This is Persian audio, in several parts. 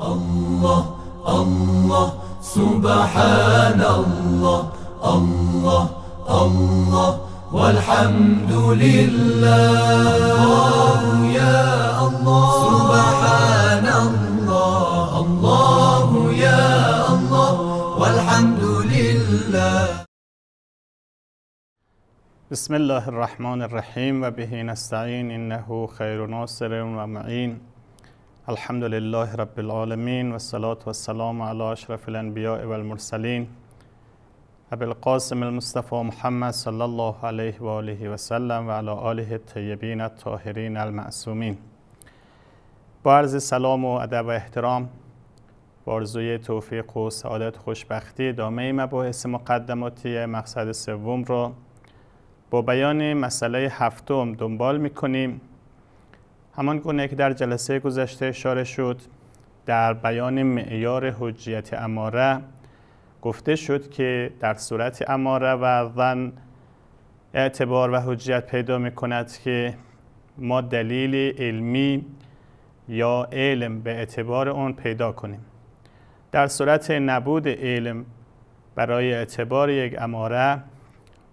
الله الله سبحان الله الله الله والحمد لله الله يا الله سبحان الله الله يا الله والحمد لله بسم الله الرحمن الرحيم وبه نستعين إنه خير ناصر ومعين الحمد لله رب العالمين والصلاة والسلام على أشرف الأنبياء والمرسلين أبي القاسم المصطفى محمد صلى الله عليه وآله وسلم وعلى آله الطيبين الطاهرين المعصومین با سلام و ادب و احترام با ارزوی توفیق و سعادت خوشبختی ادامه مباحث مقدماتی مقصد سوم را با بیان مسئله هفتم دنبال میکنیم همان گونه که در جلسه گذشته اشاره شد در بیان معیار حجیت اماره گفته شد که در صورت اماره و ظن اعتبار و حجیت پیدا می کند که ما دلیل علمی یا علم به اعتبار اون پیدا کنیم در صورت نبود علم برای اعتبار یک اماره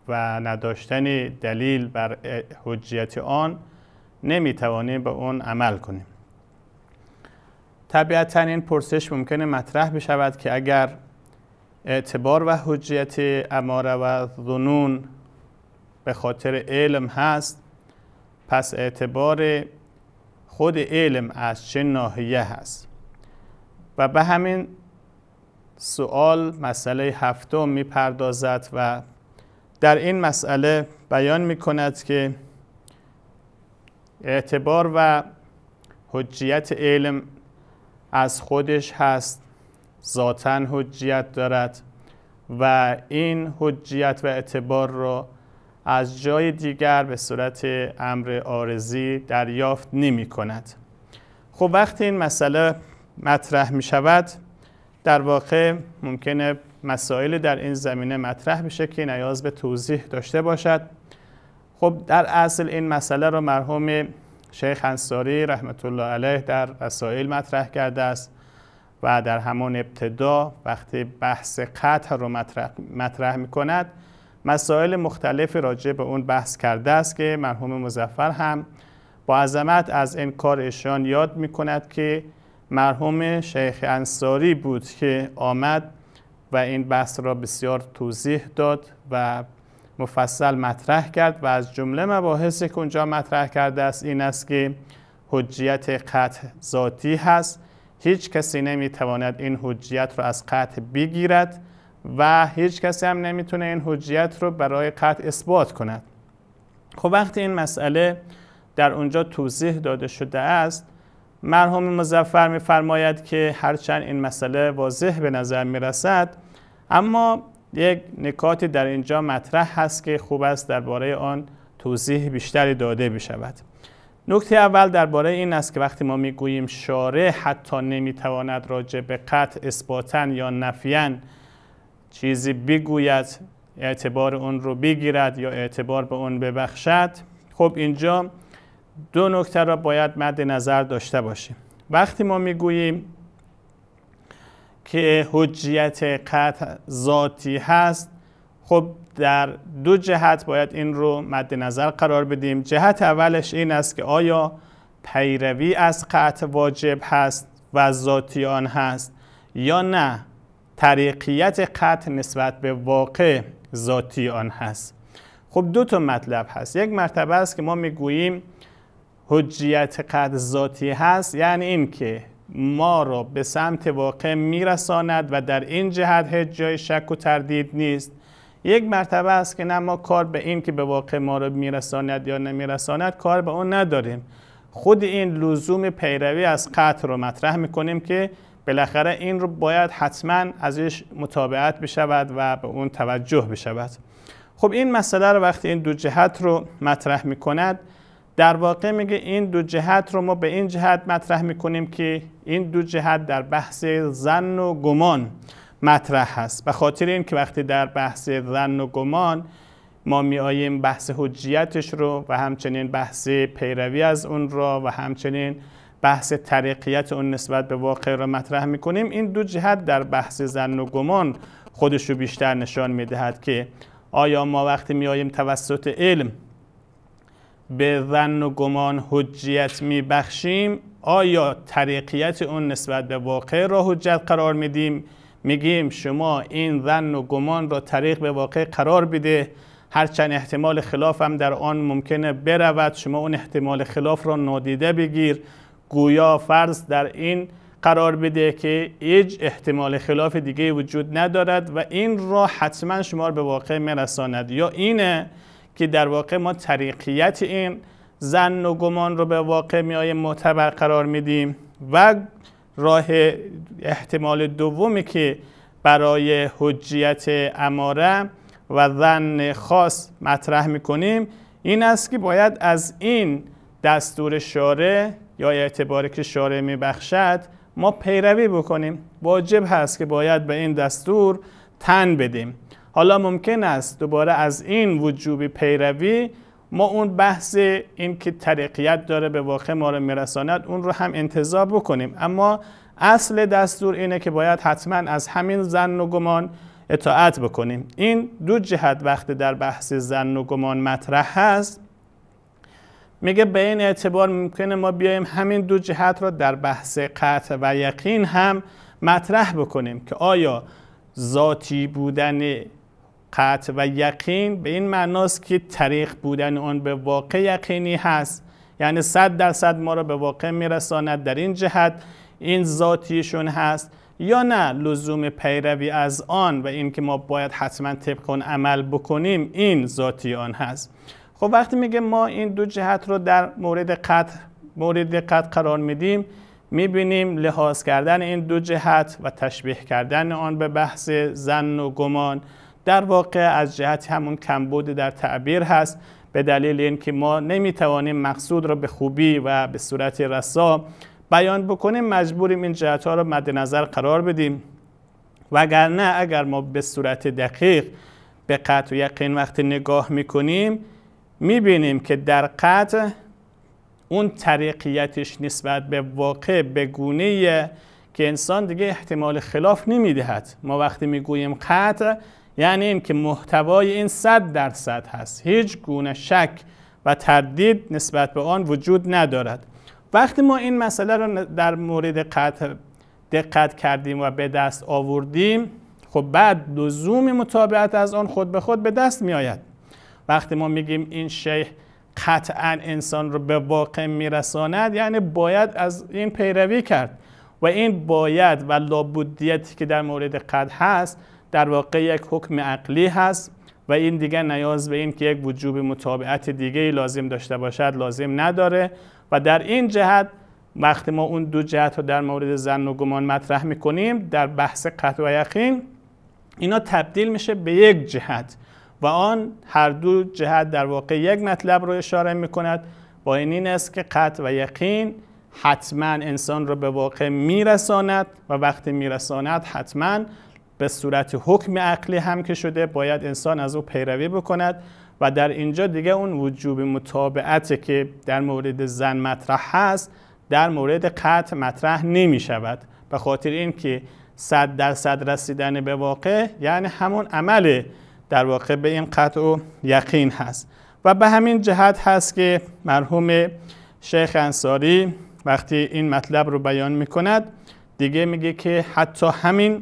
و نداشتن دلیل بر حجیت آن نمیتوانیم به اون عمل کنیم طبیعتا این پرسش ممکنه مطرح بشود که اگر اعتبار و حجیت اماره و ظنون به خاطر علم هست پس اعتبار خود علم از چه ناحیه هست و به همین سوال مسئله هفتم میپردازد و در این مسئله بیان میکند که اعتبار و حجیت علم از خودش هست ذاتا حجیت دارد و این حجیت و اعتبار را از جای دیگر به صورت امر آرزی دریافت نمی کند خب وقتی این مسئله مطرح می شود در واقع ممکنه مسائل در این زمینه مطرح بشه که نیاز به توضیح داشته باشد خب در اصل این مسئله را مرحوم شیخ انصاری رحمت الله علیه در رسائل مطرح کرده است و در همان ابتدا وقتی بحث قطع رو مطرح, مطرح می کند مسائل مختلف راجع به اون بحث کرده است که مرحوم مزفر هم با عظمت از این کار ایشان یاد می کند که مرحوم شیخ انصاری بود که آمد و این بحث را بسیار توضیح داد و مفصل مطرح کرد و از جمله مباحثی که اونجا مطرح کرده است این است که حجیت قطع ذاتی هست هیچ کسی نمیتواند این حجیت رو از قطع بگیرد و هیچ کسی هم نمیتونه این حجیت رو برای قطع اثبات کند خب وقتی این مسئله در اونجا توضیح داده شده است مرحوم مزفر میفرماید که هرچند این مسئله واضح به نظر میرسد اما یک نکاتی در اینجا مطرح هست که خوب است درباره آن توضیح بیشتری داده بشود نکته اول درباره این است که وقتی ما میگوییم شارع حتی نمیتواند راجع به قطع اثباتن یا نفیان چیزی بگوید اعتبار اون رو بگیرد یا اعتبار به اون ببخشد خب اینجا دو نکته را باید مد نظر داشته باشیم وقتی ما میگوییم که حجیت قطع ذاتی هست خب در دو جهت باید این رو مد نظر قرار بدیم جهت اولش این است که آیا پیروی از قطع واجب هست و ذاتی آن هست یا نه طریقیت قطع نسبت به واقع ذاتی آن هست خب دو تا مطلب هست یک مرتبه است که ما میگوییم حجیت قطع ذاتی هست یعنی این که ما را به سمت واقع میرساند و در این جهت هیچ جای شک و تردید نیست یک مرتبه است که نه ما کار به این که به واقع ما را میرساند یا نمیرساند کار به اون نداریم خود این لزوم پیروی از قطع را مطرح میکنیم که بالاخره این رو باید حتما ازش مطابقت بشود و به اون توجه بشود خب این مسئله رو وقتی این دو جهت رو مطرح میکند در واقع میگه این دو جهت رو ما به این جهت مطرح میکنیم که این دو جهت در بحث زن و گمان مطرح هست به خاطر این که وقتی در بحث زن و گمان ما میاییم بحث حجیتش رو و همچنین بحث پیروی از اون را و همچنین بحث طریقیت اون نسبت به واقع را مطرح میکنیم این دو جهت در بحث زن و گمان خودش رو بیشتر نشان میدهد که آیا ما وقتی میاییم توسط علم به ظن و گمان حجیت بخشیم آیا طریقیت اون نسبت به واقع را حجت قرار میدیم میگیم شما این ظن و گمان را طریق به واقع قرار بده هرچند احتمال خلاف هم در آن ممکنه برود شما اون احتمال خلاف را نادیده بگیر گویا فرض در این قرار بده که هیچ احتمال خلاف دیگه وجود ندارد و این را حتما شما به واقع میرساند یا اینه که در واقع ما طریقیت این زن و گمان رو به واقع میای معتبر قرار میدیم و راه احتمال دومی که برای حجیت اماره و زن خاص مطرح میکنیم این است که باید از این دستور شارع یا اعتباری که می بخشد ما پیروی بکنیم واجب هست که باید به این دستور تن بدیم حالا ممکن است دوباره از این وجوبی پیروی ما اون بحث این که طریقیت داره به واقع ما رو میرساند اون رو هم انتظار بکنیم اما اصل دستور اینه که باید حتما از همین زن و گمان اطاعت بکنیم این دو جهت وقتی در بحث زن و گمان مطرح هست میگه به این اعتبار ممکنه ما بیایم همین دو جهت را در بحث قطع و یقین هم مطرح بکنیم که آیا ذاتی بودن قطع و یقین به این معناست که طریق بودن آن به واقع یقینی هست یعنی صد درصد ما را به واقع میرساند در این جهت این ذاتیشون هست یا نه لزوم پیروی از آن و اینکه ما باید حتما طبق آن عمل بکنیم این ذاتی آن هست خب وقتی میگه ما این دو جهت رو در مورد قطع مورد قطع قرار میدیم میبینیم لحاظ کردن این دو جهت و تشبیه کردن آن به بحث زن و گمان در واقع از جهت همون کمبود در تعبیر هست به دلیل اینکه ما نمیتوانیم مقصود را به خوبی و به صورت رسا بیان بکنیم مجبوریم این جهت ها را مد نظر قرار بدیم وگرنه اگر ما به صورت دقیق به قطع و یقین وقتی نگاه میکنیم میبینیم که در قطع اون طریقیتش نسبت به واقع به گونه که انسان دیگه احتمال خلاف نمیدهد ما وقتی میگوییم قطع یعنی که محتوای این 100 درصد هست هیچ گونه شک و تردید نسبت به آن وجود ندارد وقتی ما این مسئله را در مورد قطع دقت کردیم و به دست آوردیم خب بعد لزوم مطابقت از آن خود به خود به دست می آید وقتی ما میگیم این شیخ قطعا انسان رو به واقع میرساند یعنی باید از این پیروی کرد و این باید و لابودیتی که در مورد قد هست در واقع یک حکم عقلی هست و این دیگه نیاز به این که یک وجوب مطابعت دیگه لازم داشته باشد لازم نداره و در این جهت وقتی ما اون دو جهت رو در مورد زن و گمان مطرح میکنیم در بحث قطع و یقین اینا تبدیل میشه به یک جهت و آن هر دو جهت در واقع یک مطلب رو اشاره میکند با این این است که قطع و یقین حتما انسان رو به واقع میرساند و وقتی میرساند حتما به صورت حکم عقلی هم که شده باید انسان از او پیروی بکند و در اینجا دیگه اون وجوب متابعت که در مورد زن مطرح هست در مورد قطع مطرح نمی شود به خاطر اینکه صد صد رسیدن به واقع یعنی همون عمل در واقع به این قطع و یقین هست و به همین جهت هست که مرحوم شیخ انصاری وقتی این مطلب رو بیان می کند دیگه میگه که حتی همین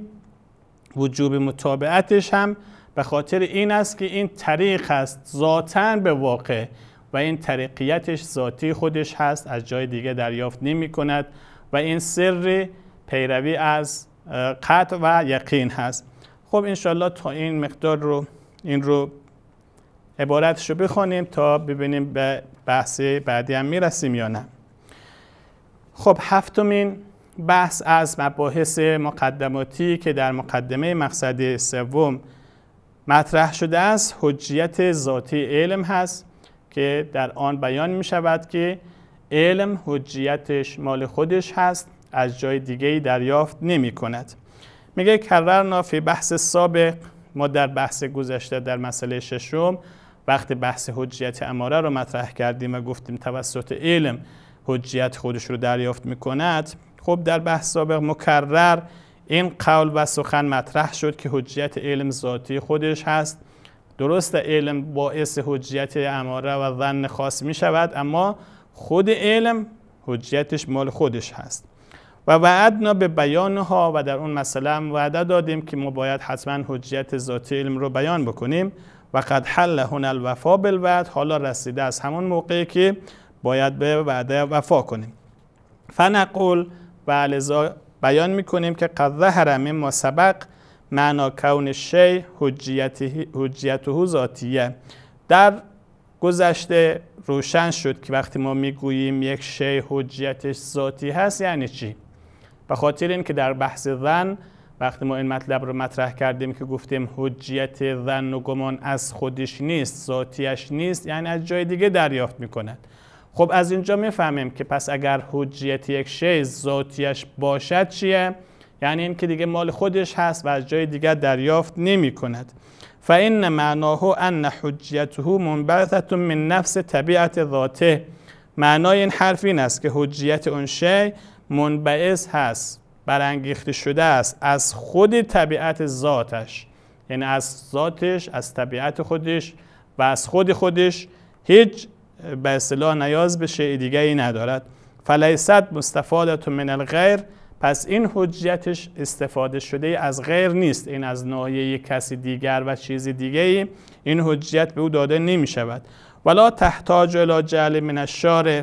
وجوب متابعتش هم به خاطر این است که این طریق است ذاتا به واقع و این طریقیتش ذاتی خودش هست از جای دیگه دریافت نمی کند و این سر پیروی از قطع و یقین هست خب انشالله تا این مقدار رو این رو عبارتش رو بخوانیم تا ببینیم به بحث بعدی هم میرسیم یا نه خب هفتمین بحث از مباحث مقدماتی که در مقدمه مقصد سوم مطرح شده است حجیت ذاتی علم هست که در آن بیان می شود که علم حجیتش مال خودش هست از جای دیگه دریافت نمی کند میگه کررنا فی بحث سابق ما در بحث گذشته در مسئله ششم وقت بحث حجیت اماره رو مطرح کردیم و گفتیم توسط علم حجیت خودش رو دریافت می کند خب در بحث سابق مکرر این قول و سخن مطرح شد که حجیت علم ذاتی خودش هست درست علم باعث حجیت اماره و ظن خاص می شود اما خود علم حجیتش مال خودش هست و وعدنا به بیانها و در اون مسئله وعده دادیم که ما باید حتما حجیت ذاتی علم رو بیان بکنیم و قد حل هن الوفا بالوعد حالا رسیده از همون موقعی که باید به وعده وفا کنیم فنقول و بله، لذا بیان میکنیم که قد ظهر ما سبق معنا کون شی حجیته ذاتیه در گذشته روشن شد که وقتی ما میگوییم یک شی حجیتش ذاتی هست یعنی چی به خاطر اینکه در بحث ظن وقتی ما این مطلب رو مطرح کردیم که گفتیم حجیت ظن و گمان از خودش نیست ذاتیش نیست یعنی از جای دیگه دریافت میکند خب از اینجا میفهمیم که پس اگر حجیت یک شی ذاتیش باشد چیه یعنی اینکه دیگه مال خودش هست و از جای دیگر دریافت نمی کند فان معناه ان حجیته منبعثه من نفس طبیعت ذاته معنای این حرف این است که حجیت اون شی منبعث هست برانگیخته شده است از خود طبیعت ذاتش یعنی از ذاتش از طبیعت خودش و از خود خودش هیچ به اصطلاح نیاز به شیء دیگری ندارد فلیست مستفادت من الغیر پس این حجتش استفاده شده از غیر نیست این از ناحیه کسی دیگر و چیز دیگری این حجت به او داده نمی شود ولا تحتاج الی جعل من الشارع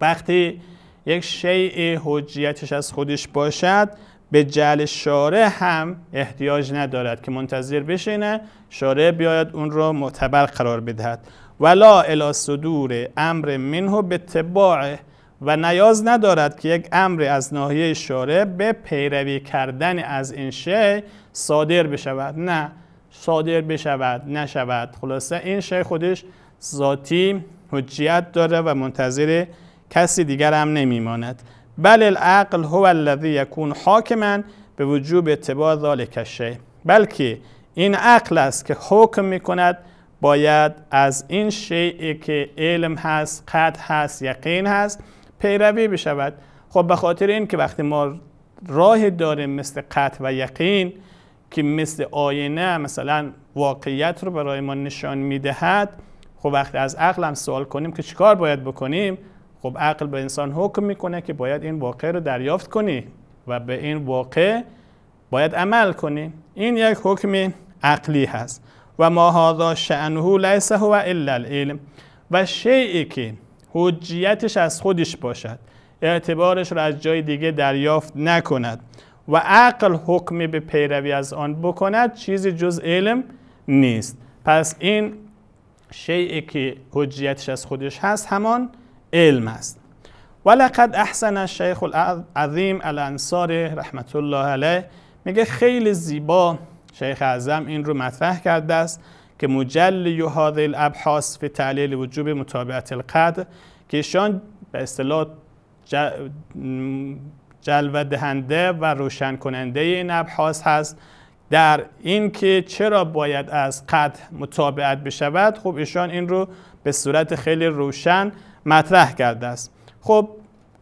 وقتی یک شیء حجیتش از خودش باشد به جعل شارع هم احتیاج ندارد که منتظر بشینه شارع بیاید اون را معتبر قرار بدهد ولا الى صدور امر منه به تباعه و نیاز ندارد که یک امر از ناحیه شارع به پیروی کردن از این شی صادر بشود نه صادر بشود نشود خلاصه این شی خودش ذاتی حجیت داره و منتظر کسی دیگر هم نمیماند بل العقل هو الذی یکون حاکما به وجوب اتباع ذالک شی بلکه این عقل است که حکم میکند باید از این شیعی که علم هست قد هست یقین هست پیروی بشود خب به خاطر این که وقتی ما راه داریم مثل قطع و یقین که مثل آینه مثلا واقعیت رو برای ما نشان میدهد خب وقتی از عقل هم سوال کنیم که چیکار باید بکنیم خب عقل به انسان حکم میکنه که باید این واقع رو دریافت کنی و به این واقع باید عمل کنی این یک حکم عقلی هست و ما هذا شأنه لیس هو الا العلم و شیعی که حجیتش از خودش باشد اعتبارش را از جای دیگه دریافت نکند و عقل حکمی به پیروی از آن بکند چیزی جز علم نیست پس این شیعی که حجیتش از خودش هست همان علم است لقد احسن الشیخ العظیم الانصار رحمت الله علیه میگه خیلی زیبا شیخ اعظم این رو مطرح کرده است که مجل هذه الابحاث فی تعلیل وجوب متابعت القدر که ایشان به اصطلاح جلوه دهنده و روشن کننده این ابحاث هست در این که چرا باید از قد متابعت بشود خب ایشان این رو به صورت خیلی روشن مطرح کرده است خب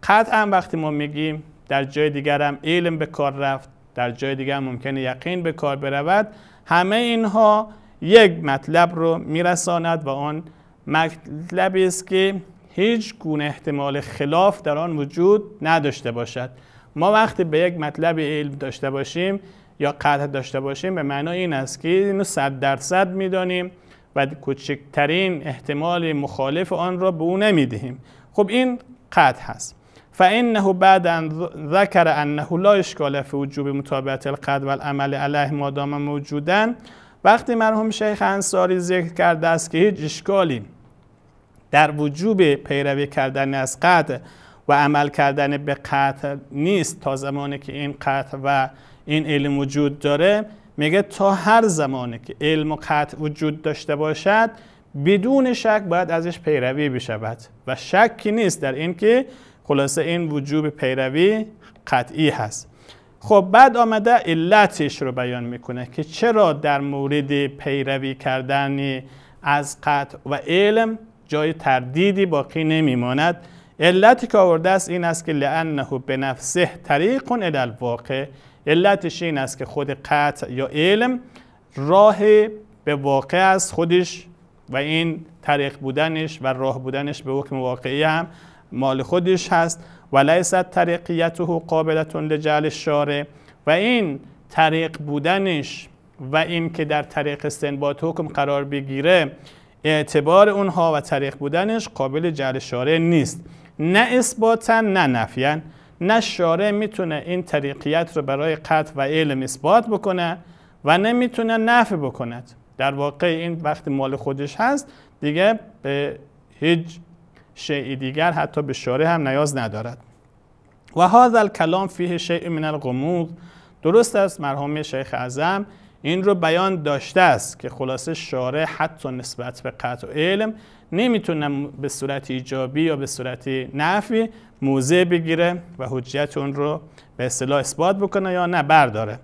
قطعا وقتی ما میگیم در جای دیگر هم علم به کار رفت در جای دیگر ممکنه یقین به کار برود همه اینها یک مطلب رو میرساند و آن مطلبی است که هیچ گونه احتمال خلاف در آن وجود نداشته باشد ما وقتی به یک مطلب علم داشته باشیم یا قطع داشته باشیم به معنای این است که اینو صد درصد میدانیم و کوچکترین احتمال مخالف آن را به او نمیدهیم خب این قطع هست فانه بعد ان ذکر انه لا اشکال فی وجوب مطابقت القد و العمل علیه مادام موجودن وقتی مرحوم شیخ انصاری ذکر کرده است که هیچ اشکالی در وجوب پیروی کردن از قد و عمل کردن به قطع نیست تا زمانی که این قطع و این علم وجود داره میگه تا هر زمانی که علم و قطع وجود داشته باشد بدون شک باید ازش پیروی بشود و شکی نیست در اینکه خلاصه این وجوب پیروی قطعی هست خب بعد آمده علتش رو بیان میکنه که چرا در مورد پیروی کردن از قطع و علم جای تردیدی باقی نمیماند علتی که آورده است این است که لانه به نفسه طریق الی الواقع علتش این است که خود قطع یا علم راه به واقع است خودش و این طریق بودنش و راه بودنش به حکم واقعی هم مال خودش هست و لیست طریقیته قابلتون لجعل شارع و این طریق بودنش و این که در طریق استنباط حکم قرار بگیره اعتبار اونها و طریق بودنش قابل جعل شارع نیست نه اثباتا نه نفیان نه شارع میتونه این طریقیت رو برای قطع و علم اثبات بکنه و نمیتونه نفی بکند در واقع این وقت مال خودش هست دیگه به هیچ شیء دیگر حتی به شاره هم نیاز ندارد و هذا الکلام فیه شیء من الغموض درست است مرحوم شیخ اعظم این رو بیان داشته است که خلاصه شارع حتی نسبت به قطع و علم نمیتونه به صورت ایجابی یا به صورت نفی موضع بگیره و حجیت اون رو به اصطلاح اثبات بکنه یا نه برداره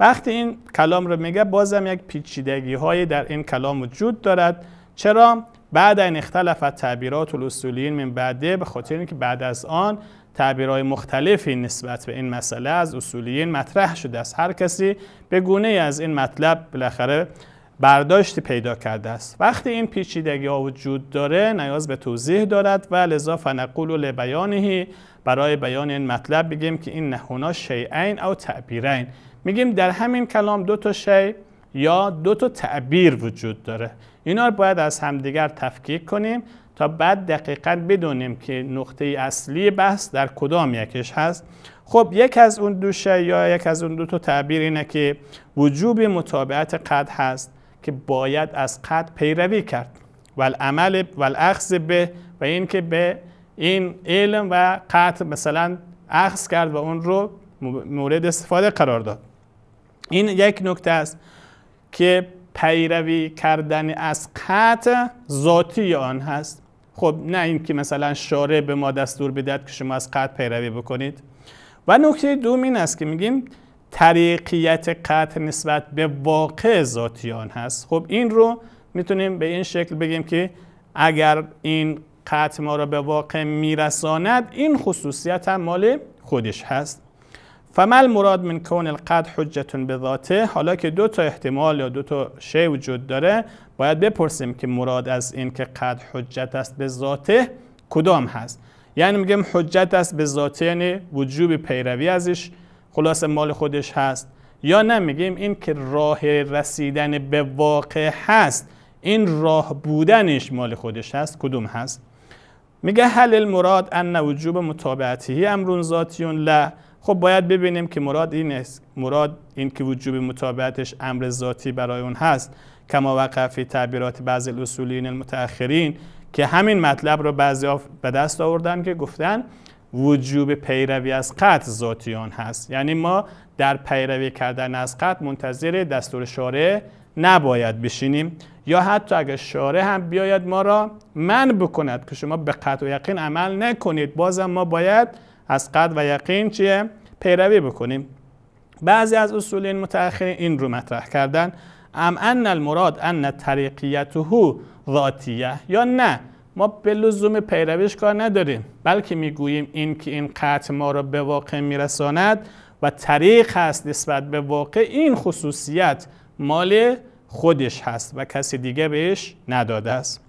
وقتی این کلام رو میگه بازم یک پیچیدگی های در این کلام وجود دارد چرا بعد این اختلاف تعبیرات الاصولیین من بعده به خاطر اینکه بعد از آن تعبیرهای مختلفی نسبت به این مسئله از اصولیین مطرح شده است هر کسی به گونه از این مطلب بالاخره برداشتی پیدا کرده است وقتی این پیچیدگی ها وجود داره نیاز به توضیح دارد و لذا فنقول لبیانه برای بیان این مطلب بگیم که این نهونا شیعین او تعبیرین میگیم در همین کلام دو تا شی یا دو تا تعبیر وجود داره اینا رو باید از همدیگر تفکیک کنیم تا بعد دقیقا بدونیم که نقطه اصلی بحث در کدام یکش هست خب یک از اون دو یا یک از اون دو تا تعبیر اینه که وجوب متابعت قد هست که باید از قد پیروی کرد و العمل و الاخذ به و اینکه به این علم و قد مثلا اخذ کرد و اون رو مورد استفاده قرار داد این یک نکته است که پیروی کردن از قطع ذاتی آن هست خب نه اینکه مثلا شاره به ما دستور بدهد که شما از قطع پیروی بکنید و نکته دوم این است که میگیم طریقیت قطع نسبت به واقع ذاتی آن هست خب این رو میتونیم به این شکل بگیم که اگر این قطع ما را به واقع میرساند این خصوصیت هم مال خودش هست فمل مراد من کون القد حجتون به ذاته حالا که دو تا احتمال یا دو تا شی وجود داره باید بپرسیم که مراد از این که قد حجت است به ذاته کدام هست یعنی میگم حجت است به ذاته یعنی وجوب پیروی ازش خلاص مال خودش هست یا نه میگیم این که راه رسیدن به واقع هست این راه بودنش مال خودش هست کدوم هست میگه هل المراد ان وجوب متابعته امرون ذاتیون له، خب باید ببینیم که مراد این است مراد این که وجوب متابعتش امر ذاتی برای اون هست کما وقع فی تعبیرات بعض الاصولین المتأخرین که همین مطلب رو بعضی به دست آوردن که گفتن وجوب پیروی از قطع ذاتیان هست یعنی ما در پیروی کردن از قط منتظر دستور شارع نباید بشینیم یا حتی اگر شارع هم بیاید ما را من بکند که شما به قطع و یقین عمل نکنید بازم ما باید از قد و یقین چیه پیروی بکنیم بعضی از اصولین متأخرین این رو مطرح کردن ام ان المراد ان طریقیته ذاتیه یا نه ما به لزوم پیرویش کار نداریم بلکه میگوییم این که این قطع ما را به واقع میرساند و طریق هست نسبت به واقع این خصوصیت مال خودش هست و کسی دیگه بهش نداده است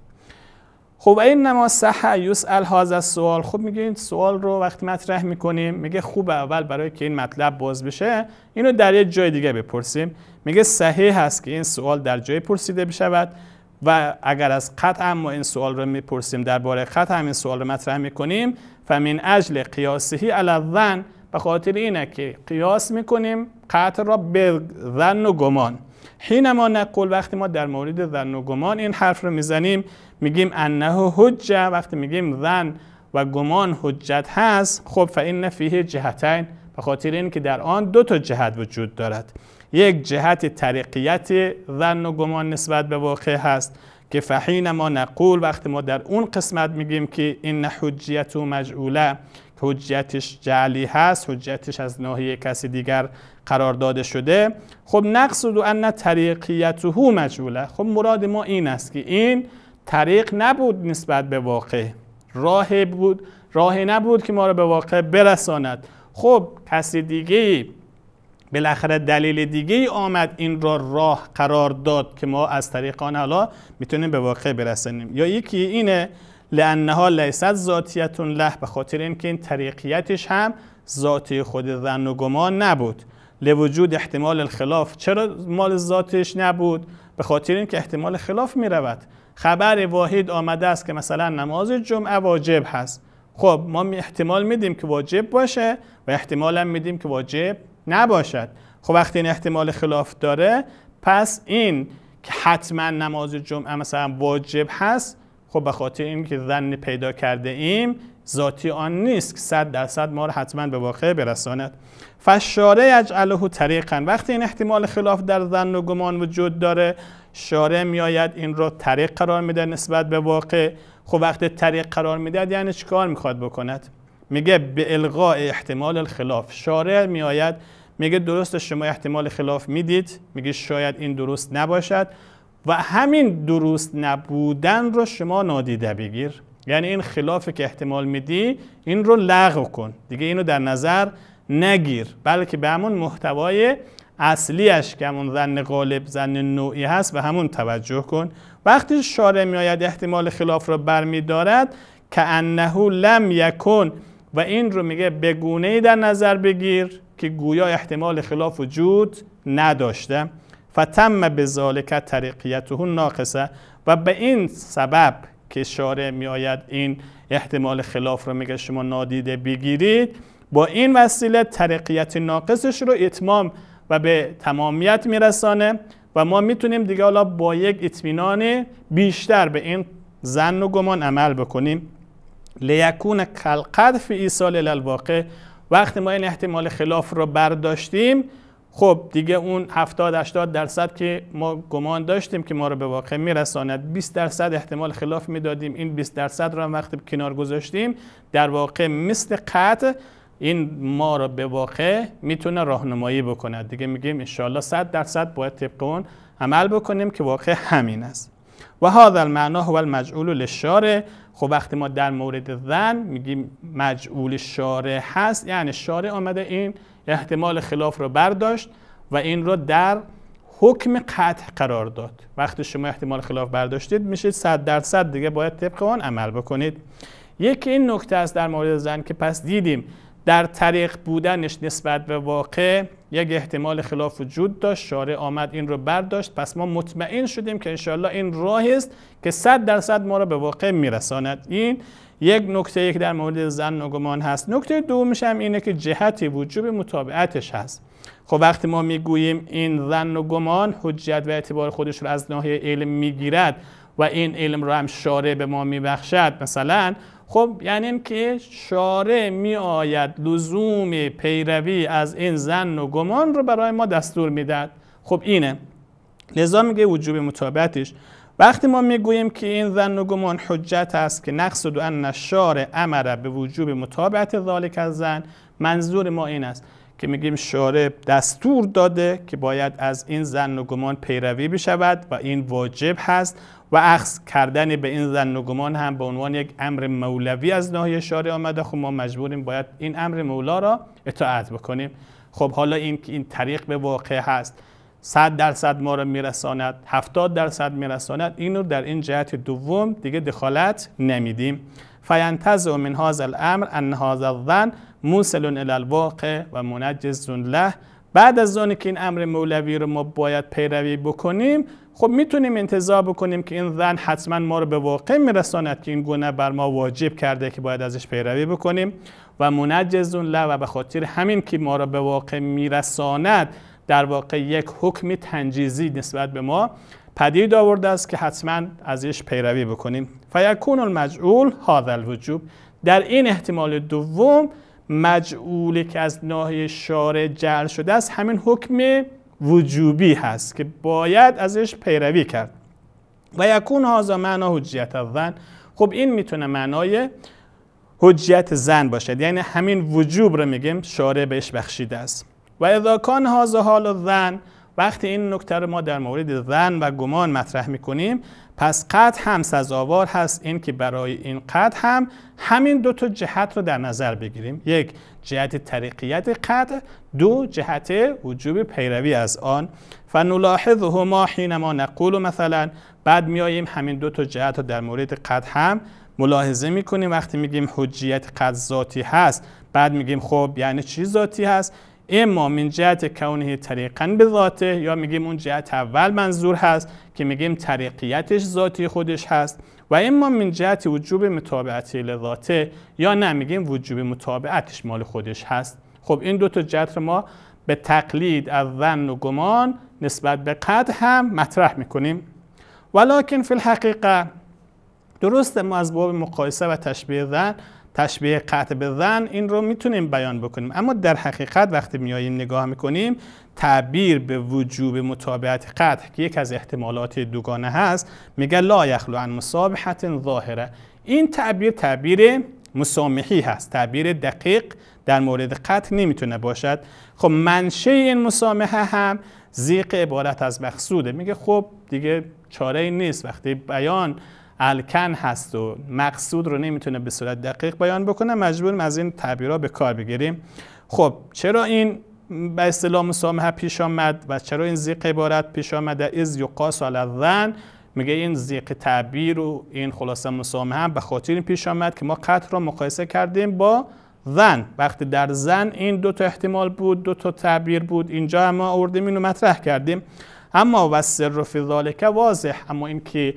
خب انما صح الهاز از سوال خب میگه این سوال رو وقتی مطرح میکنیم میگه خوب اول برای که این مطلب باز بشه اینو در یه جای دیگه بپرسیم میگه صحیح هست که این سوال در جای پرسیده بشود و اگر از قطع ما این سوال رو میپرسیم درباره قطع هم این سوال رو مطرح میکنیم فمن اجل قیاسهی علی به خاطر اینه که قیاس میکنیم قطع را به ظن و گمان حینما نقل وقتی ما در مورد ظن و گمان این حرف رو میزنیم میگیم انه حجه وقتی میگیم ظن و گمان حجت هست خب این فیه جهتین به خاطر که در آن دو تا جهت وجود دارد یک جهت طریقیت ظن و گمان نسبت به واقع هست که فحین ما نقول وقتی ما در اون قسمت میگیم که این حجیت و مجعوله که حجیتش جعلی هست حجیتش از ناحیه کسی دیگر قرار داده شده خب نقصد و ان طریقیته مجعوله خب مراد ما این است که این طریق نبود نسبت به واقع راه بود راه نبود که ما را به واقع برساند خب کسی دیگه بالاخره دلیل دیگه ای آمد این را راه قرار داد که ما از طریق آن حالا میتونیم به واقع برسانیم یا یکی اینه لانها لیست ذاتیتون له به خاطر اینکه این طریقیتش هم ذاتی خود زن و گمان نبود لوجود احتمال الخلاف چرا مال ذاتش نبود به خاطر اینکه احتمال خلاف میرود خبر واحد آمده است که مثلا نماز جمعه واجب هست خب ما احتمال میدیم که واجب باشه و احتمال هم میدیم که واجب نباشد خب وقتی این احتمال خلاف داره پس این که حتما نماز جمعه مثلا واجب هست خب به خاطر این که ذن پیدا کرده ایم ذاتی آن نیست که صد درصد ما رو حتما به واقع برساند فشاره یجعله طریقا وقتی این احتمال خلاف در ذن و گمان وجود داره شارع میآید این را طریق قرار میده نسبت به واقع خب وقت طریق قرار میده یعنی چیکار میخواد بکند میگه به الغاء احتمال الخلاف شارع میآید میگه درست شما احتمال خلاف میدید میگه شاید این درست نباشد و همین درست نبودن رو شما نادیده بگیر یعنی این خلافی که احتمال میدی این رو لغو کن دیگه اینو در نظر نگیر بلکه به همون محتوای اصلیش که همون زن غالب زن نوعی هست و همون توجه کن وقتی شارع میآید احتمال خلاف را برمیدارد که انه لم یکن و این رو میگه بگونه ای در نظر بگیر که گویا احتمال خلاف وجود نداشته فتم به ذالک طریقیته ناقصه و به این سبب که شارع میآید این احتمال خلاف رو میگه شما نادیده بگیرید با این وسیله طریقیت ناقصش رو اتمام و به تمامیت میرسانه و ما میتونیم دیگه حالا با یک اطمینان بیشتر به این زن و گمان عمل بکنیم لیکون کلقد فی سال لواقع وقتی ما این احتمال خلاف رو برداشتیم خب دیگه اون 70 80 درصد که ما گمان داشتیم که ما رو به واقع میرساند 20 درصد احتمال خلاف میدادیم این 20 درصد رو هم وقتی کنار گذاشتیم در واقع مثل قطع این ما را به واقع میتونه راهنمایی بکنه دیگه میگیم انشالله صد درصد باید طبق اون عمل بکنیم که واقع همین است و هذا المعنا هو المجعول للشارع خب وقتی ما در مورد زن میگیم مجعول شارع هست یعنی شارع آمده این احتمال خلاف رو برداشت و این را در حکم قطع قرار داد وقتی شما احتمال خلاف برداشتید میشید صد درصد دیگه باید طبق اون عمل بکنید یکی این نکته است در مورد زن که پس دیدیم در طریق بودنش نسبت به واقع یک احتمال خلاف وجود داشت شارع آمد این رو برداشت پس ما مطمئن شدیم که انشاءالله این راه است که صد درصد ما را به واقع میرساند این یک نکته یک در مورد زن و گمان هست نکته دومش هم اینه که جهت وجوب مطابقتش هست خب وقتی ما میگوییم این زن و گمان حجت و اعتبار خودش رو از ناحیه علم میگیرد و این علم رو هم شارع به ما میبخشد مثلا خب یعنی که شارع میآید لزوم پیروی از این زن و گمان رو برای ما دستور میداد خب اینه لذا میگه وجوب متابعتش وقتی ما میگوییم که این زن و گمان حجت است که نقص دو ان شارع امر به وجوب متابعت ذالک از زن منظور ما این است که میگیم شارع دستور داده که باید از این زن و گمان پیروی بشود و این واجب هست و عکس کردن به این زن و گمان هم به عنوان یک امر مولوی از ناحیه شارع آمده خب ما مجبوریم باید این امر مولا را اطاعت بکنیم خب حالا این این طریق به واقع هست 100 درصد ما را میرساند 70 درصد میرساند اینو در این جهت دوم دیگه دخالت نمیدیم و من هذا الامر ان هذا الظن موسلون الی الواقع و منجز له بعد از اون که این امر مولوی رو ما باید پیروی بکنیم خب میتونیم انتظار بکنیم که این زن حتما ما رو به واقع میرساند که این گونه بر ما واجب کرده که باید ازش پیروی بکنیم و منجزون له و به خاطر همین که ما رو به واقع میرساند در واقع یک حکم تنجیزی نسبت به ما پدید آورده است که حتما ازش پیروی بکنیم فیکون المجعول هذا الوجوب در این احتمال دوم مجعولی که از ناحیه شارع جعل شده است همین حکم وجوبی هست که باید ازش پیروی کرد و یکون هازا معنا حجیت زن خب این میتونه معنای حجیت زن باشد یعنی همین وجوب رو میگیم شارع بهش بخشیده است و اذا کان هازا حال زن وقتی این نکته رو ما در مورد زن و گمان مطرح میکنیم پس قد هم سزاوار هست این که برای این قد هم همین دو تا جهت رو در نظر بگیریم یک جهت طریقیت قد دو جهت وجوب پیروی از آن و نلاحظهما حینما نقول مثلا بعد میاییم همین دو تا جهت رو در مورد قد هم ملاحظه میکنیم وقتی میگیم حجیت قد ذاتی هست بعد میگیم خب یعنی چی ذاتی هست اما من جهت کونه طریقا به ذاته یا میگیم اون جهت اول منظور هست که میگیم طریقیتش ذاتی خودش هست و اما من جهت وجوب متابعت لذاته یا نه میگیم وجوب متابعتش مال خودش هست خب این دو جهت رو ما به تقلید از ظن و گمان نسبت به قد هم مطرح میکنیم ولیکن فی الحقیقه درست ما از باب مقایسه و تشبیه ظن تشبیه قطع به زن این رو میتونیم بیان بکنیم اما در حقیقت وقتی میاییم نگاه میکنیم تعبیر به وجوب متابعت قطع که یک از احتمالات دوگانه هست میگه لا یخلو عن مصابحت ظاهره این تعبیر تعبیر مسامحی هست تعبیر دقیق در مورد قطع نمیتونه باشد خب منشه این مسامحه هم زیق عبارت از مقصوده میگه خب دیگه چاره ای نیست وقتی بیان الکن هست و مقصود رو نمیتونه به صورت دقیق بیان بکنه مجبوریم از این تعبیرها به کار بگیریم خب چرا این به اصطلاح مسامحه پیش آمد و چرا این زیق عبارت پیش آمده از یقاس علی زن میگه این زیق تعبیر و این خلاصه مسامحه به خاطر این پیش آمد که ما قطع را مقایسه کردیم با زن وقتی در زن این دو تا احتمال بود دو تا تعبیر بود اینجا ما آوردیم اینو مطرح کردیم اما و فی ذالک واضح اما اینکه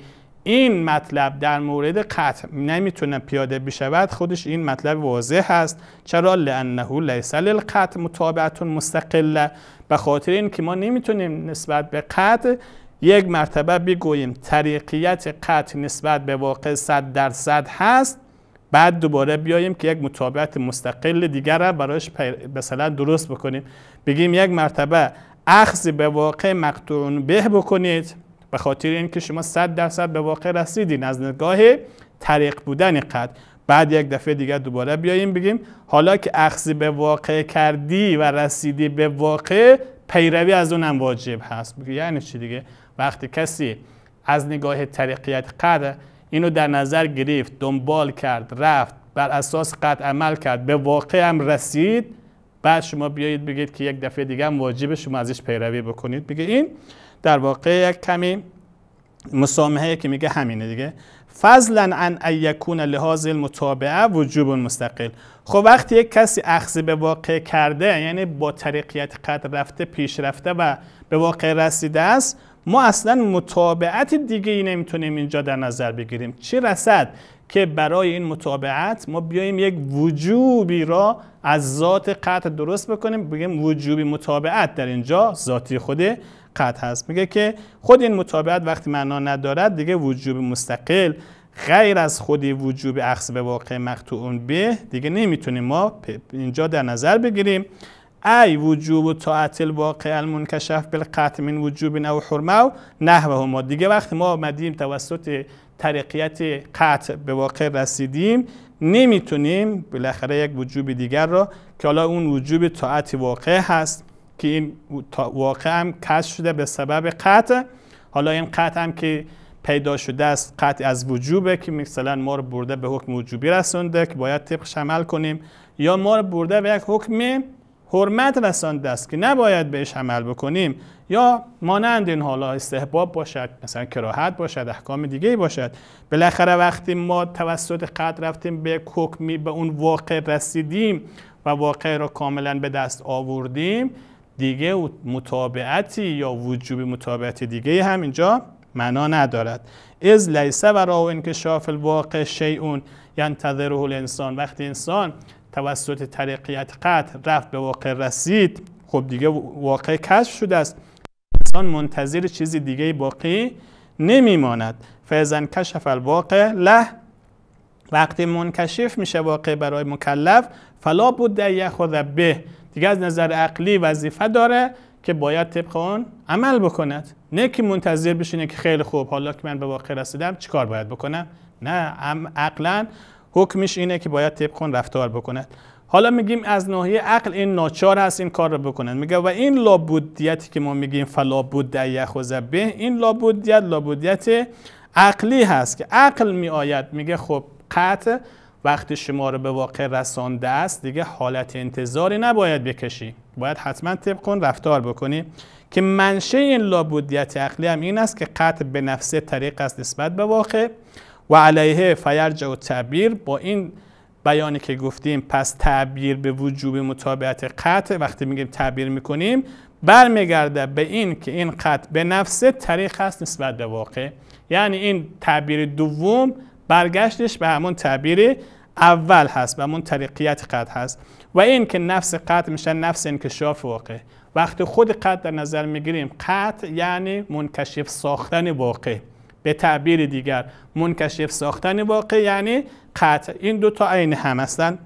این مطلب در مورد قطع نمیتونه پیاده بشود خودش این مطلب واضح هست چرا لانه لیس للقطع متابعتون مستقله به خاطر اینکه ما نمیتونیم نسبت به قطع یک مرتبه بگوییم طریقیت قطع نسبت به واقع 100 درصد هست بعد دوباره بیاییم که یک متابعت مستقل دیگر را برایش مثلا درست بکنیم بگیم یک مرتبه اخذ به واقع مقتون به بکنید به خاطر اینکه شما 100 درصد به واقع رسیدین از نگاه طریق بودن قد بعد یک دفعه دیگر دوباره بیاییم بگیم حالا که اخذی به واقع کردی و رسیدی به واقع پیروی از اونم واجب هست یعنی چی دیگه وقتی کسی از نگاه طریقیت قدر اینو در نظر گرفت دنبال کرد رفت بر اساس قد عمل کرد به واقع هم رسید بعد شما بیایید بگید که یک دفعه دیگه هم واجب شما ازش پیروی بکنید بگه این در واقع یک کمی مسامحه که میگه همینه دیگه فضلا عن ان یکون لحاظ المتابعه وجوب مستقل خب وقتی یک کسی اخذ به واقع کرده یعنی با طریقیت قد رفته پیش رفته و به واقع رسیده است ما اصلا متابعت دیگه ای نمیتونیم اینجا در نظر بگیریم چی رسد که برای این متابعت ما بیایم یک وجوبی را از ذات قطع درست بکنیم بگیم وجوبی متابعت در اینجا ذاتی خوده قطع هست میگه که خود این مطابقت وقتی معنا ندارد دیگه وجوب مستقل غیر از خودی وجوب عقص به واقع مقطوع به دیگه نمیتونیم ما اینجا در نظر بگیریم ای وجوب و طاعت الواقع المنکشف بالقطع من وجوب او حرمه و ما دیگه وقتی ما آمدیم توسط طریقیت قطع به واقع رسیدیم نمیتونیم بالاخره یک وجوب دیگر را که حالا اون وجوب طاعت واقع هست که این واقع هم کس شده به سبب قطع حالا این قطع هم که پیدا شده است قطع از وجوبه که مثلا ما رو برده به حکم وجوبی رسونده که باید طبقش عمل کنیم یا ما رو برده به یک حکم حرمت رسانده است که نباید بهش عمل بکنیم یا مانند این حالا استحباب باشد مثلا کراهت باشد احکام دیگه باشد بالاخره وقتی ما توسط قد رفتیم به حکمی به اون واقع رسیدیم و واقع را کاملا به دست آوردیم دیگه متابعتی یا وجوب متابعت دیگه هم اینجا معنا ندارد از لیسه و راو انکشاف الواقع شیعون ینتظره الانسان وقتی انسان توسط طریقیت قطع رفت به واقع رسید خب دیگه واقع کشف شده است انسان منتظر چیزی دیگه باقی نمیماند فیزن کشف الواقع له وقتی منکشف میشه واقع برای مکلف فلا بود خود به دیگه از نظر عقلی وظیفه داره که باید طبق اون عمل بکند نه که منتظر بشینه که خیلی خوب حالا که من به واقع رسیدم چیکار باید بکنم نه عقلا حکمش اینه که باید طبق اون رفتار بکند حالا میگیم از ناحیه عقل این ناچار هست این کار رو بکنند میگه و این لابودیتی که ما میگیم فلا بود یخوزه به این لابودیت لابودیت عقلی هست که عقل میآید میگه خب قطع وقتی شما رو به واقع رسانده است دیگه حالت انتظاری نباید بکشی باید حتما طبق کن رفتار بکنی که منشه این لابودیت عقلی هم این است که قطع به نفسه طریق است نسبت به واقع و علیه فیرج و تعبیر با این بیانی که گفتیم پس تعبیر به وجوب مطابقت قطع وقتی میگیم تعبیر میکنیم برمیگرده به این که این قطع به نفسه طریق است نسبت به واقع یعنی این تعبیر دوم برگشتش به همون تعبیر اول هست و طریقیت قد هست و این که نفس قد میشه نفس انکشاف واقع وقتی خود قد در نظر میگیریم قد یعنی منکشف ساختن واقع به تعبیر دیگر منکشف ساختن واقع یعنی قطع این دو تا عین هم هستن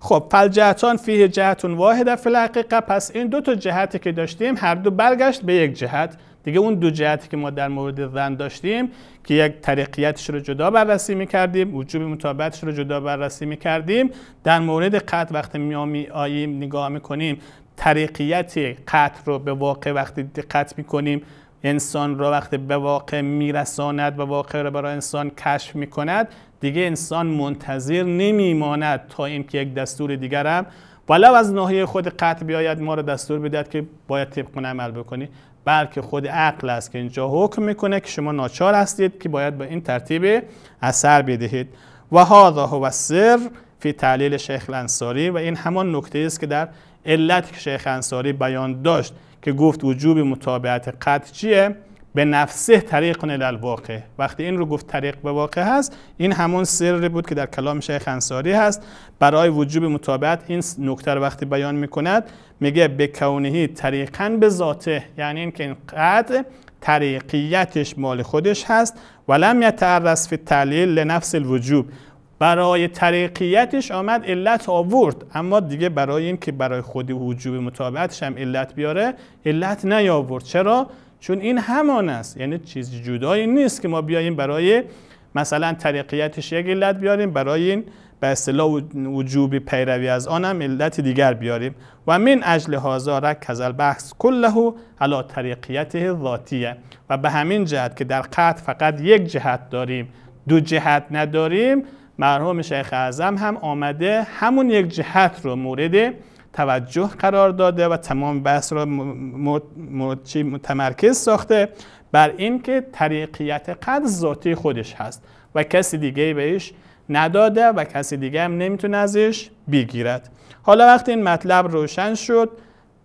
خب فلجهتان فیه جهتون واحده فی الحقیقه پس این دو تا جهتی که داشتیم هر دو برگشت به یک جهت دیگه اون دو جهتی که ما در مورد زن داشتیم که یک طریقیتش رو جدا بررسی میکردیم وجوب مطابقتش رو جدا بررسی میکردیم در مورد قط وقتی میامی آییم نگاه میکنیم طریقیت قط رو به واقع وقتی دقت میکنیم انسان را وقتی به واقع میرساند و واقع را برای انسان کشف میکند دیگه انسان منتظر نمیماند تا اینکه یک دستور دیگر هم، ولو از ناحیه خود قطع بیاید ما را دستور بدهد که باید طبق عمل بکنی بلکه خود عقل است که اینجا حکم میکنه که شما ناچار هستید که باید با این ترتیب اثر بدهید و هذا هو سر فی تعلیل شیخ الانصاری و این همان نکته است که در علت که شیخ انصاری بیان داشت که گفت وجوب متابعت قطع چیه به نفسه طریق الواقع وقتی این رو گفت طریق به واقع هست این همون سر بود که در کلام شیخ انصاری هست برای وجوب مطابقت این نکته رو وقتی بیان میکند میگه به کونهی طریقا به ذاته یعنی اینکه این قدر طریقیتش مال خودش هست ولم یتعرض فی تعلیل لنفس الوجوب برای طریقیتش آمد علت آورد اما دیگه برای اینکه برای خودی وجوب مطابقتش هم علت بیاره علت نیاورد چرا چون این همان است یعنی چیز جدایی نیست که ما بیاییم برای مثلا طریقیتش یک علت بیاریم برای این به اصطلاح وجوب پیروی از آن هم علت دیگر بیاریم و من اجل هازا رکز البحث کله علی طریقیته ذاتیه و به همین جهت که در قطع فقط یک جهت داریم دو جهت نداریم مرحوم شیخ اعظم هم آمده همون یک جهت رو مورد توجه قرار داده و تمام بحث را متمرکز ساخته بر اینکه طریقیت قدر ذاتی خودش هست و کسی دیگه بهش نداده و کسی دیگه هم نمیتونه ازش بگیرد حالا وقتی این مطلب روشن شد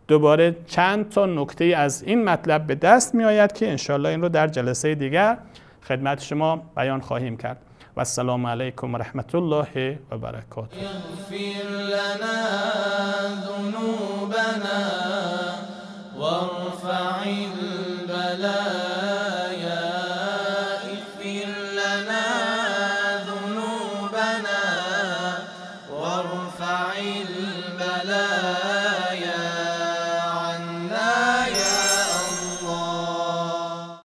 دوباره چند تا نکته از این مطلب به دست می آید که انشالله این رو در جلسه دیگر خدمت شما بیان خواهیم کرد و السلام علیکم و رحمت الله و برکات يغفر لنا ذنوبنا وارفع البلاد